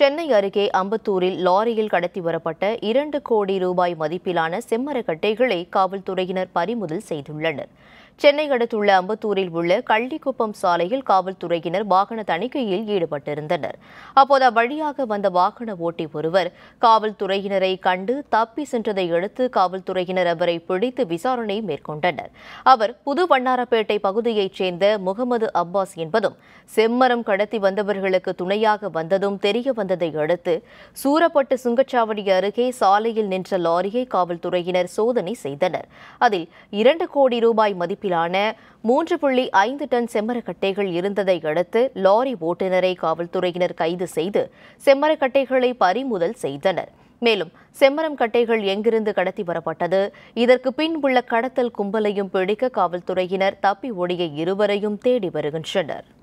சென்னை அருகே அம்பத்தூரில் லாரியில் கடத்தி வரப்பட்ட இரண்டு கோடி ரூபாய் மதிப்பிலான செம்மரக்கட்டைகளை காவல்துறையினர் பறிமுதல் செய்துள்ளனர் சென்னை அடுத்துள்ள அம்பத்தூரில் உள்ள கள்ளிக்குப்பம் சாலையில் காவல்துறையினர் வாகன தணிக்கையில் ஈடுபட்டிருந்தனர் அப்போது அவ்வழியாக வந்த வாகன ஓட்டி ஒருவர் காவல்துறையினரை கண்டு தப்பி சென்றதை அடுத்து காவல்துறையினர் அவரை பிடித்து விசாரணை மேற்கொண்டனர் அவர் புது வண்ணாரப்பேட்டை பகுதியைச் சேர்ந்த முகமது அப்பாஸ் என்பதும் செம்மரம் கடத்தி வந்தவர்களுக்கு துணையாக வந்ததும் தெரிய வந்ததை அடுத்து சூரப்பட்டு சுங்கச்சாவடி அருகே சாலையில் நின்ற லாரியை காவல்துறையினர் சோதனை செய்தனர் அதில் இரண்டு கோடி ரூபாய் மதிப்பு அமைப்பிலான மூன்று புள்ளி ஐந்து டன் செம்மரக்கட்டைகள் இருந்ததை அடுத்து லாரி ஓட்டுநரை காவல்துறையினர் கைது செய்து செம்மரக்கட்டைகளை பறிமுதல் செய்தனர் மேலும் செம்மரம் கட்டைகள் எங்கிருந்து கடத்தி வரப்பட்டது இதற்கு பின் உள்ள கடத்தல் கும்பலையும் பிடிக்க காவல்துறையினர் தப்பி ஓடிய இருவரையும் தேடி வருகின்றனர்